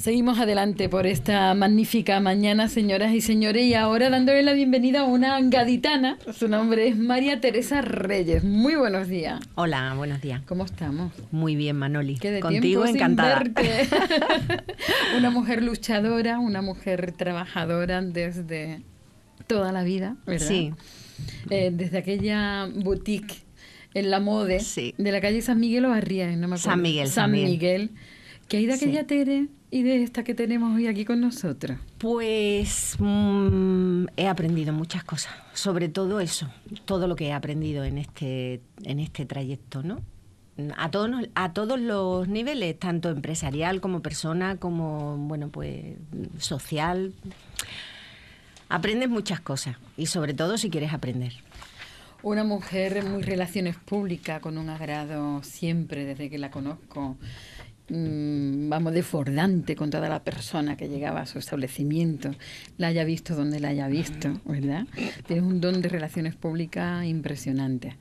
Seguimos adelante por esta magnífica mañana, señoras y señores, y ahora dándole la bienvenida a una gaditana. Su nombre es María Teresa Reyes. Muy buenos días. Hola, buenos días. ¿Cómo estamos? Muy bien, Manoli. ¿Qué Contigo encantada. una mujer luchadora, una mujer trabajadora desde toda la vida, Sí. Eh, desde aquella boutique en la mode de la calle San Miguel o Barría, no me acuerdo. San Miguel. San, Miguel. Que hay de aquella Tere y de esta que tenemos hoy aquí con nosotros? Pues mm, he aprendido muchas cosas, sobre todo eso, todo lo que he aprendido en este, en este trayecto, ¿no? A todos, a todos los niveles, tanto empresarial como persona, como bueno, pues social. Aprendes muchas cosas y sobre todo si quieres aprender. Una mujer muy relaciones públicas, con un agrado siempre desde que la conozco, Mm, vamos, de fordante con toda la persona que llegaba a su establecimiento, la haya visto donde la haya visto, ¿verdad? Tienes un don de relaciones públicas impresionante.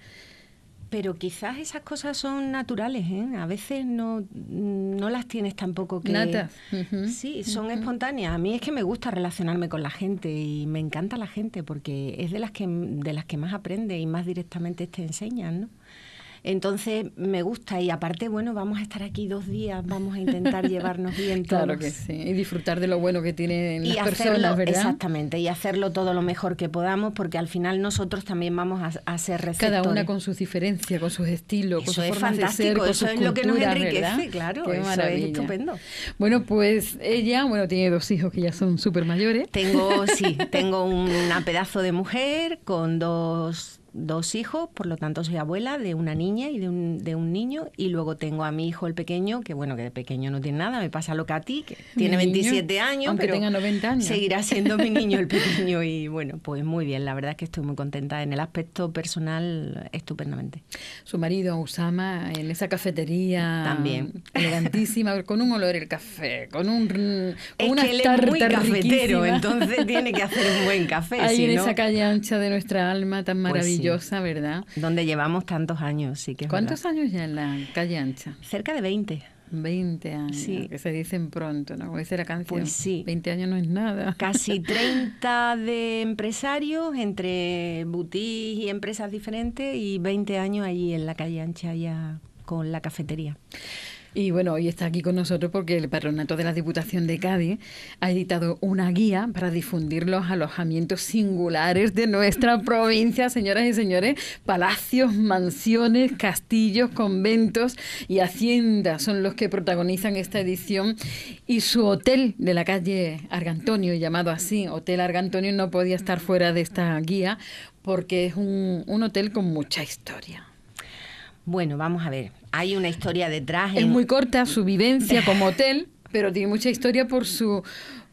Pero quizás esas cosas son naturales, ¿eh? A veces no, las tienes tampoco que... Natas. Sí, son espontáneas. A mí es que me gusta relacionarme con la gente y me encanta la gente porque es de las que, de las que más aprende y más directamente te enseñan, ¿no? Entonces me gusta y aparte, bueno, vamos a estar aquí dos días, vamos a intentar llevarnos bien todos. Claro que sí, y disfrutar de lo bueno que tienen las personas, ¿verdad? Exactamente, y hacerlo todo lo mejor que podamos porque al final nosotros también vamos a, hacer ser Cada una con sus diferencias, con sus estilos, con sus es de ser, con eso es lo que nos enriquece, claro, es estupendo. Bueno, pues ella, bueno, tiene dos hijos que ya son súper mayores. Tengo, sí, tengo una pedazo de mujer con dos dos hijos, por lo tanto soy abuela de una niña y de un, de un niño, y luego tengo a mi hijo el pequeño, que bueno, que de pequeño no tiene nada, me pasa lo que a ti, que tiene 27 años, pero tenga 90 años. seguirá siendo mi niño el pequeño y bueno, pues muy bien, la verdad es que estoy muy contenta en el aspecto personal estupendamente. Su marido Usama en esa cafetería también elegantísima, con un olor el café, con un que cafetero, entonces tiene que hacer un buen café. Ahí en esa calle ancha de nuestra alma tan maravillosa. Pues maravillosa, ¿verdad? Donde llevamos tantos años, sí que es ¿Cuántos años ya en la calle ancha? Cerca de 20. 20 años, que se dicen pronto, ¿no? Como dice la canción. Pues sí. 20 años no es nada. Casi 30 de empresarios entre boutiques y empresas diferentes y 20 años allí en la calle ancha ya con la cafetería. Y bueno, hoy está aquí con nosotros porque el Patronato de la Diputación de Cádiz ha editado una guía para difundir los alojamientos singulares de nuestra provincia, señoras y señores. Palacios, mansiones, castillos, conventos y haciendas son los que protagonizan esta edición. Y su hotel de la calle Argantonio, llamado así, Hotel Argantonio, no podía estar fuera de esta guía porque es un, un hotel con mucha historia. Bueno, vamos a ver. Hay una historia detrás. Es muy corta su vivencia como hotel, pero tiene mucha historia por su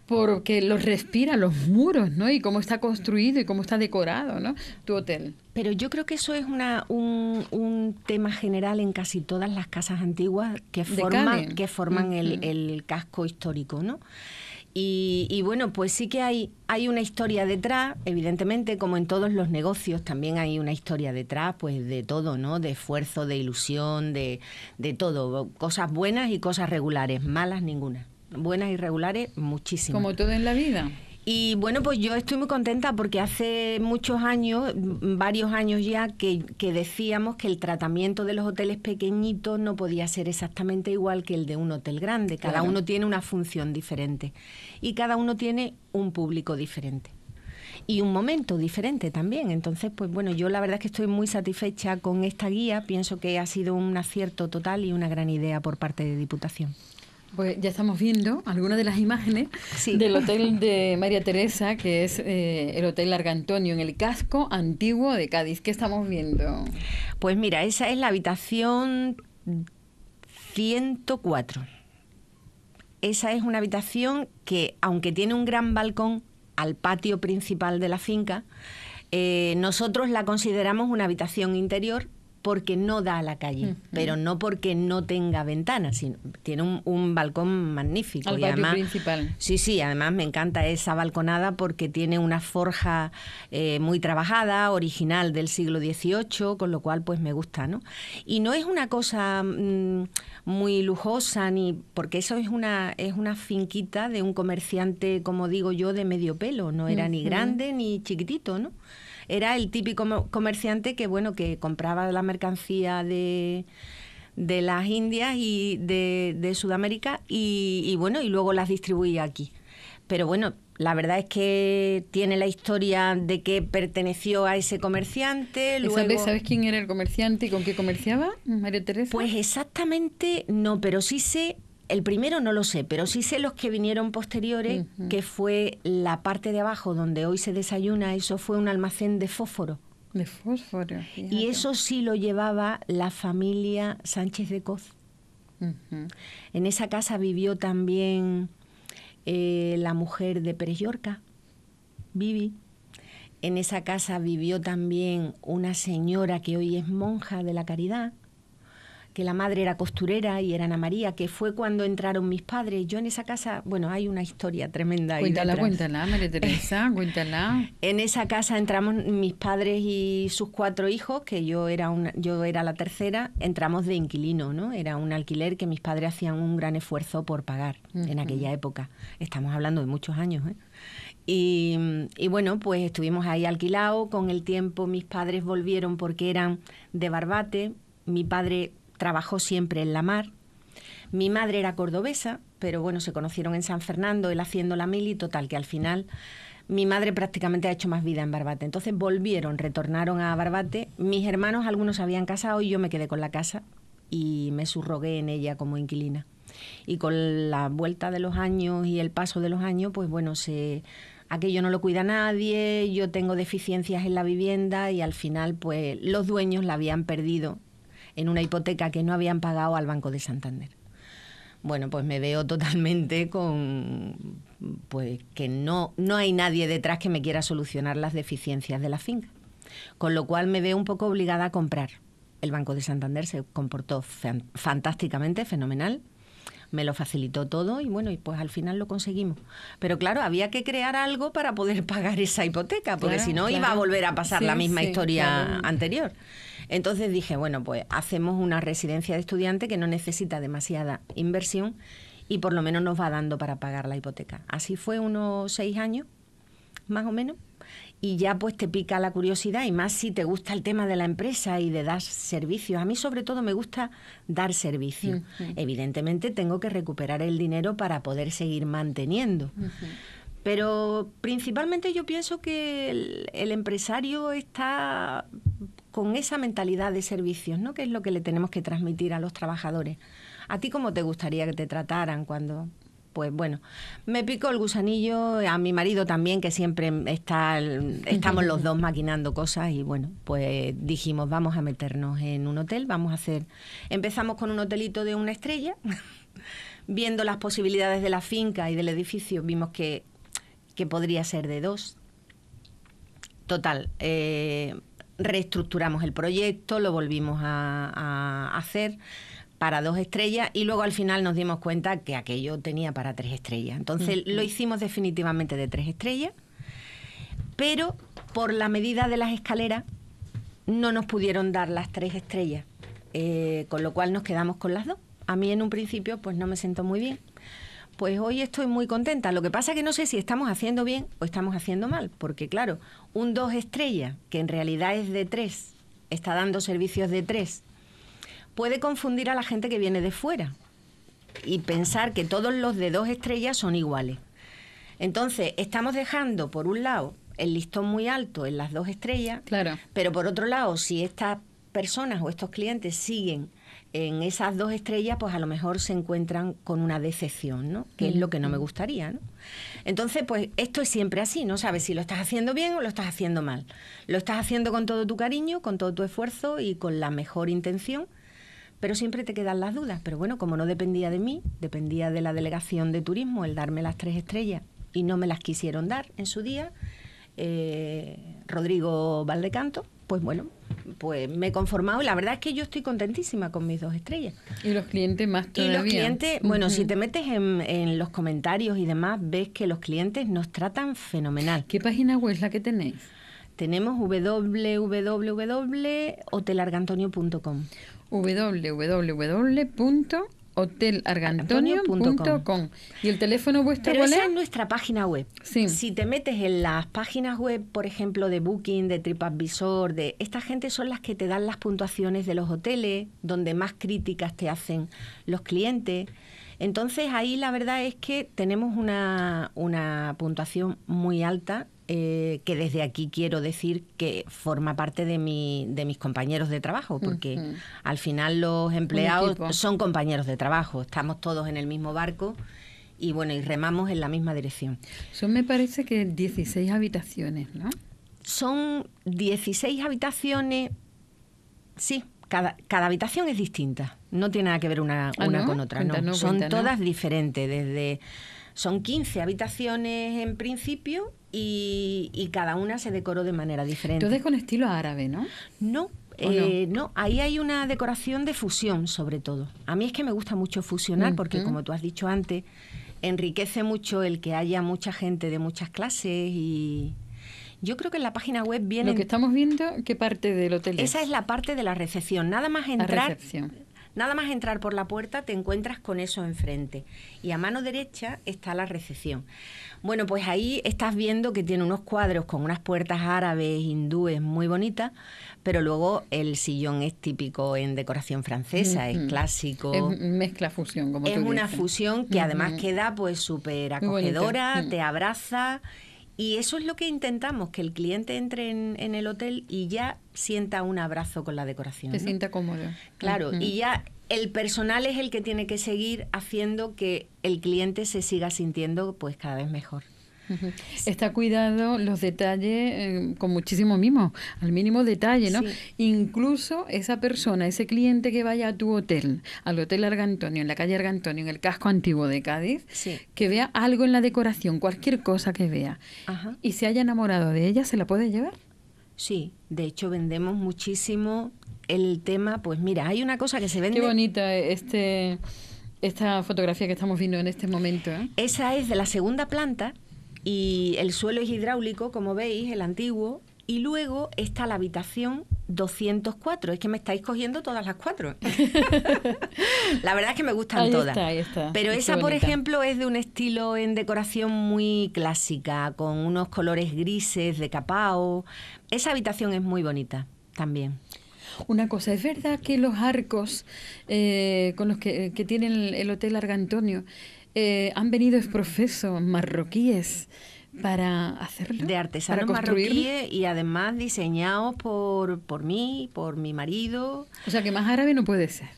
porque los respira los muros, ¿no? Y cómo está construido y cómo está decorado, ¿no? Tu hotel. Pero yo creo que eso es una, un, tema general en casi todas las casas antiguas que forman, que forman el, el, casco histórico, ¿no? Y, bueno, pues sí que hay, hay una historia detrás, evidentemente, como en todos los negocios, también hay una historia detrás, pues de todo, ¿no? De esfuerzo, de ilusión, de, de todo. Cosas buenas y cosas regulares, malas ninguna. Buenas y regulares, muchísimas. Como todo en la vida. Y bueno, pues yo estoy muy contenta porque hace muchos años, mm, varios años ya, que, decíamos que el tratamiento de los hoteles pequeñitos no podía ser exactamente igual que el de un hotel grande. Cada uno tiene una función diferente y cada uno tiene un público diferente. Y un momento diferente también. Entonces, pues bueno, yo la verdad es que estoy muy satisfecha con esta guía. Pienso que ha sido un acierto total y una gran idea por parte de Diputación. Pues ya estamos viendo algunas de las imágenes del hotel de María Teresa, que es eh, el Hotel Larga Antonio, en el casco antiguo de Cádiz. ¿Qué estamos viendo? Pues mira, esa es la habitación 104. Esa es una habitación que, aunque tiene un gran balcón al patio principal de la finca, eh, nosotros la consideramos una habitación interior porque no da a la calle, pero no porque no tenga ventanas, sino tiene un, balcón magnífico. Al y principal. Sí, sí, además me encanta esa balconada porque tiene una forja eh, muy trabajada, original del siglo XVIII, con lo cual pues me gusta, ¿no? Y no es una cosa mm, muy lujosa, ni porque eso es una, es una finquita de un comerciante, como digo yo, de medio pelo, no era ni grande ni chiquitito, ¿no? era el típico comerciante que, bueno, que compraba la mercancía de de las Indias y de, Sudamérica y, bueno y luego las distribuía aquí pero bueno la verdad es que tiene la historia de que perteneció a ese comerciante. Luego... ¿Sabes quién era el comerciante y con qué comerciaba, María Teresa? Pues exactamente no, pero sí sé el primero no lo sé, pero sí sé los que vinieron posteriores, que fue la parte de abajo donde hoy se desayuna, eso fue un almacén de fósforo. De fósforo. Y eso sí lo llevaba la familia Sánchez de Coz. En esa casa vivió también eh, la mujer de Pérez Yorca, Vivi. En esa casa vivió también una señora que hoy es monja de la caridad que la madre era costurera y era Ana María, que fue cuando entraron mis padres. Yo en esa casa, bueno, hay una historia tremenda. Cuéntala, cuéntala, María Teresa, cuéntala. En esa casa entramos mis padres y sus cuatro hijos, que yo era yo era la tercera, entramos de inquilino, ¿no? Era un alquiler que mis padres hacían un gran esfuerzo por pagar en aquella época. Estamos hablando de muchos años, ¿eh? Y, y, bueno, pues estuvimos ahí alquilados. Con el tiempo mis padres volvieron porque eran de Barbate. Mi padre trabajó siempre en la mar. Mi madre era cordobesa, pero bueno, se conocieron en San Fernando, él haciendo la mili, total, que al final mi madre prácticamente ha hecho más vida en Barbate. Entonces volvieron, retornaron a Barbate. Mis hermanos, algunos habían casado y yo me quedé con la casa y me surrogué en ella como inquilina. Y con la vuelta de los años y el paso de los años, pues bueno, se, aquello no lo cuida nadie, yo tengo deficiencias en la vivienda y al final pues los dueños la habían perdido en una hipoteca que no habían pagado al Banco de Santander. Bueno, pues me veo totalmente con pues que no no hay nadie detrás que me quiera solucionar las deficiencias de la finca. Con lo cual me veo un poco obligada a comprar. El Banco de Santander se comportó fantásticamente, fenomenal me lo facilitó todo y bueno, y pues al final lo conseguimos. Pero claro, había que crear algo para poder pagar esa hipoteca, porque si no iba a volver a pasar la misma historia anterior. Entonces dije, bueno, pues hacemos una residencia de estudiante que no necesita demasiada inversión y por lo menos nos va dando para pagar la hipoteca. Así fue unos seis años, más o menos y ya pues te pica la curiosidad y más si te gusta el tema de la empresa y de dar servicios. A mí sobre todo me gusta dar servicio. Evidentemente tengo que recuperar el dinero para poder seguir manteniendo. Pero principalmente yo pienso que el, empresario está con esa mentalidad de servicios, ¿no? Que es lo que le tenemos que transmitir a los trabajadores. ¿A ti cómo te gustaría que te trataran cuando pues bueno, me picó el gusanillo, a mi marido también, que siempre está, estamos los dos maquinando cosas y bueno, pues dijimos, vamos a meternos en un hotel, vamos a hacer, empezamos con un hotelito de una estrella, viendo las posibilidades de la finca y del edificio, vimos que, podría ser de dos. Total, eh, reestructuramos el proyecto, lo volvimos a hacer para dos estrellas y luego al final nos dimos cuenta que aquello tenía para tres estrellas. Entonces lo hicimos definitivamente de tres estrellas, pero por la medida de las escaleras no nos pudieron dar las tres estrellas, eh, con lo cual nos quedamos con las dos. A mí en un principio pues no me siento muy bien. Pues hoy estoy muy contenta. Lo que pasa que no sé si estamos haciendo bien o estamos haciendo mal, porque claro, un dos estrellas, que en realidad es de tres, está dando servicios de tres puede confundir a la gente que viene de fuera y pensar que todos los de dos estrellas son iguales. Entonces, estamos dejando, por un lado, el listón muy alto en las dos estrellas, claro. pero por otro lado, si estas personas o estos clientes siguen en esas dos estrellas, pues a lo mejor se encuentran con una decepción, ¿no? Que es lo que no me mm. gustaría, Entonces, pues esto es siempre así, no sabes si lo estás haciendo bien o lo estás haciendo mal. Lo estás haciendo con todo tu cariño, con todo tu esfuerzo y con la mejor intención, pero siempre te quedan las dudas. Pero bueno, como no dependía de mí, dependía de la delegación de turismo el darme las tres estrellas y no me las quisieron dar en su día, eh, Rodrigo Valdecanto, pues bueno, pues me he conformado y la verdad es que yo estoy contentísima con mis dos estrellas. Y los clientes más todavía. Y los clientes, bueno, si te metes en, en, los comentarios y demás, ves que los clientes nos tratan fenomenal. ¿Qué página web es la que tenéis? Tenemos www.hotelargantonio.com www.hotelargantonio.com. ¿Y el teléfono vuestro Pero es? nuestra página web. Si te metes en las páginas web, por ejemplo, de Booking, de TripAdvisor, de esta gente son las que te dan las puntuaciones de los hoteles, donde más críticas te hacen los clientes. Entonces ahí la verdad es que tenemos una, una puntuación muy alta eh, que desde aquí quiero decir que forma parte de, mi, de mis compañeros de trabajo, porque al final los empleados son compañeros de trabajo, estamos todos en el mismo barco y bueno, y remamos en la misma dirección. Son, me parece que 16 habitaciones, ¿no? Son 16 habitaciones, sí, cada, habitación es distinta, no tiene nada que ver una, ah, una con otra, no. Son todas diferentes, desde son 15 habitaciones en principio y, cada una se decoró de manera diferente. Todo es con estilo árabe, ¿no? No, eh, no? ahí hay una decoración de fusión sobre todo. A mí es que me gusta mucho fusionar porque, como tú has dicho antes, enriquece mucho el que haya mucha gente de muchas clases y... Yo creo que en la página web viene... Lo que estamos viendo, ¿qué parte del hotel Esa es? la parte de la recepción. Nada más entrar... La Nada más entrar por la puerta te encuentras con eso enfrente. Y a mano derecha está la recepción. Bueno, pues ahí estás viendo que tiene unos cuadros con unas puertas árabes, hindúes, muy bonitas, pero luego el sillón es típico en decoración francesa, es clásico. Es mezcla fusión, como Es una fusión que además queda pues súper acogedora, te abraza y eso es lo que intentamos, que el cliente entre en, el hotel y ya sienta un abrazo con la decoración. Se sienta cómodo. Claro, y ya el personal es el que tiene que seguir haciendo que el cliente se siga sintiendo pues cada vez mejor. Está cuidado los detalles eh, con muchísimo mimo, al mínimo detalle, ¿no? Incluso esa persona, ese cliente que vaya a tu hotel, al Hotel Argantonio, en la calle Argantonio, en el casco antiguo de Cádiz, que vea algo en la decoración, cualquier cosa que vea, y se haya enamorado de ella, ¿se la puede llevar? Sí, de hecho vendemos muchísimo el tema, pues mira, hay una cosa que se vende... Qué bonita este... Esta fotografía que estamos viendo en este momento. ¿eh? Esa es de la segunda planta, y el suelo es hidráulico, como veis, el antiguo. Y luego está la habitación 204. Es que me estáis cogiendo todas las cuatro. la verdad es que me gustan ahí todas. Está, ahí está. Pero esa, por ejemplo, es de un estilo en decoración muy clásica, con unos colores grises de capao. Esa habitación es muy bonita también. Una cosa, ¿es verdad que los arcos eh, con los que, que tiene el, Hotel Argantonio... Antonio eh, han venido profesos marroquíes para hacerlo. De artesanos marroquíes eh, y además diseñados por, por mí, por mi marido. O sea que más árabe no puede ser.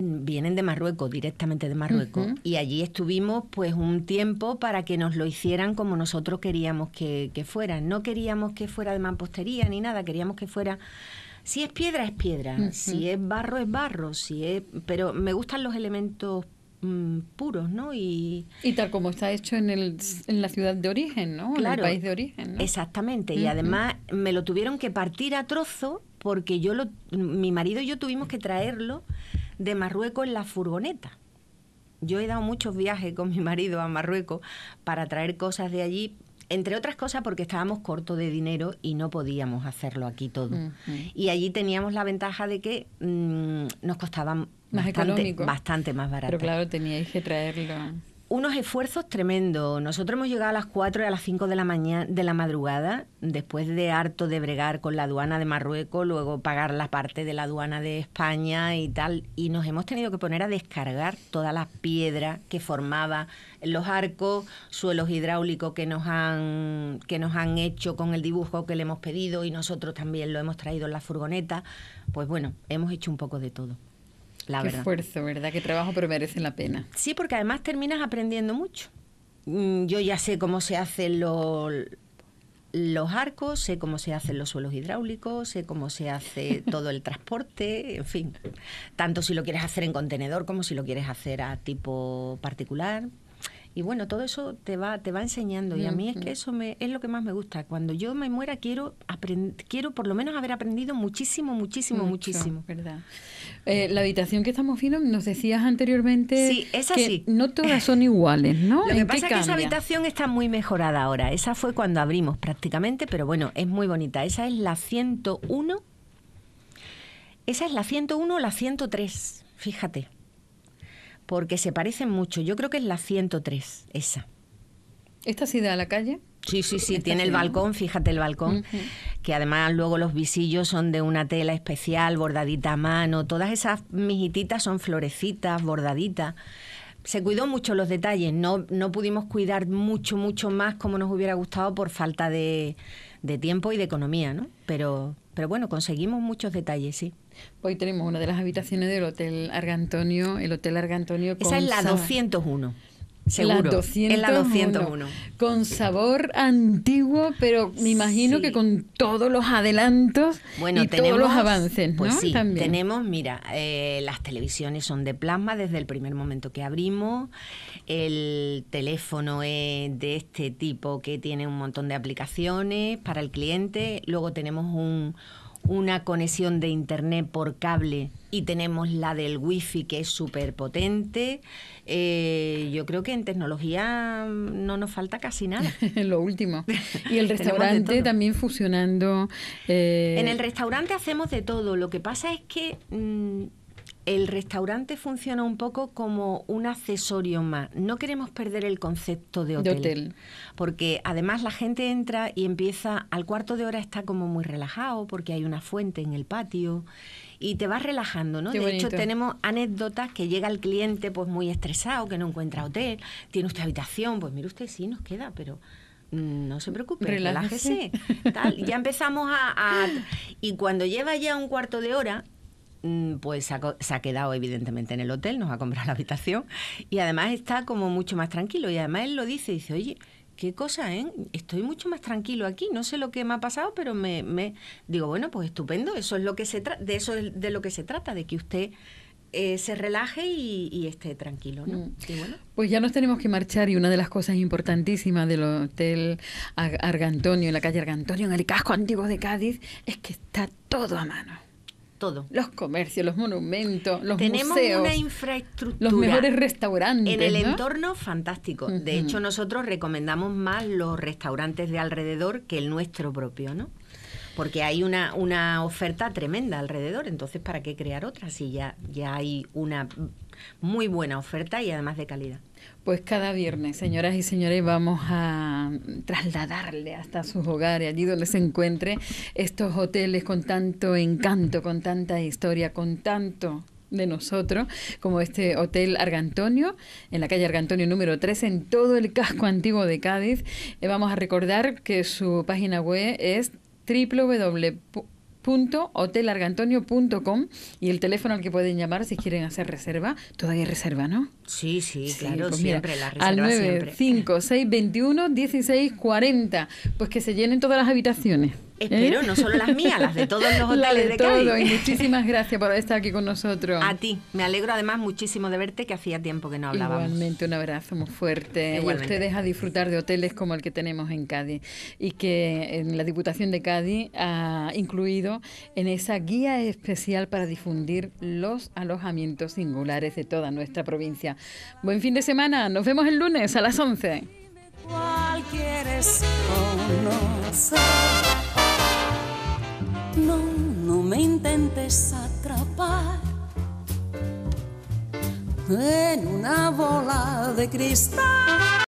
Mm, vienen de Marruecos, directamente de Marruecos. Y allí estuvimos pues un tiempo para que nos lo hicieran como nosotros queríamos que, fueran. fuera. No queríamos que fuera de mampostería ni nada, queríamos que fuera si es piedra es piedra, si es barro es barro, si es pero me gustan los elementos Mm, puros, ¿no? Y, y, tal como está hecho en, el, en la ciudad de origen, ¿no? en el país de origen. Exactamente, y además me lo tuvieron que partir a trozo porque yo lo, mi marido y yo tuvimos que traerlo de Marruecos en la furgoneta. Yo he dado muchos viajes con mi marido a Marruecos para traer cosas de allí, entre otras cosas porque estábamos cortos de dinero y no podíamos hacerlo aquí todo. Y allí teníamos la ventaja de que mm, nos costaban más bastante, económico. Bastante más barato. Pero claro, teníais que traerlo. Unos esfuerzos tremendos. Nosotros hemos llegado a las 4 y a las 5 de la mañana de la madrugada, después de harto de bregar con la aduana de Marruecos, luego pagar la parte de la aduana de España y tal, y nos hemos tenido que poner a descargar todas las piedras que formaba los arcos, suelos hidráulicos que nos han que nos han hecho con el dibujo que le hemos pedido y nosotros también lo hemos traído en la furgoneta. Pues bueno, hemos hecho un poco de todo. Qué esfuerzo, ¿verdad? Qué trabajo, pero merece la pena. Sí, porque además terminas aprendiendo mucho. Mm, yo ya sé cómo se hacen los, los arcos, sé cómo se hacen los suelos hidráulicos, sé cómo se hace todo el transporte, en fin. Tanto si lo quieres hacer en contenedor como si lo quieres hacer a tipo particular. Y bueno, todo eso te va, te va enseñando. Y a mí es que eso es lo que más me gusta. Cuando yo me muera quiero quiero por lo menos haber aprendido muchísimo, muchísimo, muchísimo. ¿verdad? Eh, la habitación que estamos viendo, nos decías anteriormente que no todas son iguales, ¿no? Lo que pasa que esa habitación está muy mejorada ahora. Esa fue cuando abrimos prácticamente, pero bueno, es muy bonita. Esa es la 101. Esa es la 101 o la 103, fíjate porque se parecen mucho. Yo creo que es la 103, esa. ¿Esta sí da a la calle? Sí, sí, sí, tiene el balcón, fíjate el balcón, que además luego los visillos son de una tela especial, bordadita a mano, todas esas mijititas son florecitas, bordaditas. Se cuidó mucho los detalles, no, no pudimos cuidar mucho, mucho más como nos hubiera gustado por falta de, de tiempo y de economía, ¿no? Pero pero bueno, conseguimos muchos detalles, sí. Hoy tenemos una de las habitaciones del Hotel Argantonio, el Hotel Argantonio. Esa es la 201. Seguro. La 201, en la 201. Con sabor antiguo, pero me imagino que con todos los adelantos y todos los avances, pues ¿no? También. tenemos, mira, eh, las televisiones son de plasma desde el primer momento que abrimos. El teléfono es de este tipo que tiene un montón de aplicaciones para el cliente. Luego tenemos un una conexión de internet por cable y tenemos la del wifi que es súper potente, eh, yo creo que en tecnología mm, no nos falta casi nada. Lo último. Y el restaurante también fusionando. Eh, en el restaurante hacemos de todo. Lo que pasa es que... Mm, el restaurante funciona un poco como un accesorio más. No queremos perder el concepto de hotel, Porque además la gente entra y empieza, al cuarto de hora está como muy relajado porque hay una fuente en el patio y te vas relajando, ¿no? de hecho, tenemos anécdotas que llega el cliente pues muy estresado, que no encuentra hotel, tiene usted habitación, pues mire usted, sí, nos queda, pero mm, no se preocupe, relájese. Ya empezamos a... Y cuando lleva ya un cuarto de hora, Mm, pues se ha quedado evidentemente en el hotel, nos ha comprado la habitación y además está como mucho más tranquilo. Y además él lo dice, dice, oye, qué cosa, ¿eh? Estoy mucho más tranquilo aquí, no sé lo que me ha pasado, pero me, digo, bueno, pues estupendo, eso es lo que se de eso es de lo que se trata, de que usted eh, se relaje y, esté tranquilo. Mm. Pues ya nos tenemos que marchar y una de las cosas importantísimas del Hotel Argantonio, en la calle Argantonio, en el casco antiguo de Cádiz, es que está todo a mano todo. Los comercios, los monumentos, los Tenemos una infraestructura. Los mejores restaurantes. En el entorno, fantástico. De hecho, nosotros recomendamos más los restaurantes de alrededor que el nuestro propio, ¿no? Porque hay una, una oferta tremenda alrededor, entonces, ¿para qué crear otra si ya hay una muy buena oferta y además de calidad? Pues cada viernes, señoras y señores, vamos a trasladarle hasta sus hogares, allí donde se encuentre estos hoteles con tanto encanto, con tanta historia, con tanto de nosotros, como este Hotel Argantonio, en la calle Argantonio número 3, en todo el casco antiguo de Cádiz. Eh, vamos a recordar que su página web es www hotelargantonio.com y el teléfono al que pueden llamar si quieren hacer reserva. Todavía hay reserva, ¿no? Sí, sí, claro, pues siempre la reserva. Al 95621 1640. Pues que se llenen todas las habitaciones. Espero, ¿Eh? no solo las mías, las de todos los hoteles de, de Y muchísimas gracias por estar aquí con nosotros. A ti, me alegro además muchísimo de verte, que hacía tiempo que no hablábamos. Igualmente, un abrazo muy fuerte. Y a ustedes a disfrutar de hoteles como el que tenemos en Cádiz y que en la Diputación de Cádiz ha incluido en esa guía especial para difundir los alojamientos singulares de toda nuestra provincia. Buen fin de semana, nos vemos el lunes a las 11. No, no me intentes atrapar en una bola de cristal.